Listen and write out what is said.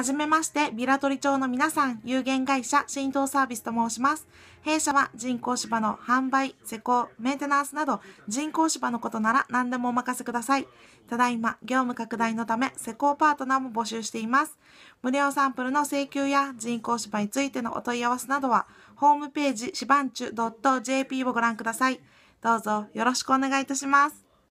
はじめまして、ビラトリ町の皆さん、有限会社振動サービスと申します。弊社は人工芝の販売、施工、メンテナンスなど人工芝のことなら何でもお任せください。ただいま、業務拡大のため施工パートナーも募集しています。無料サンプルの請求や人工芝についてのお問い合わせなどは、ホームページしばんちゅ .jp をご覧ください。どうぞよろしくお願いいたします。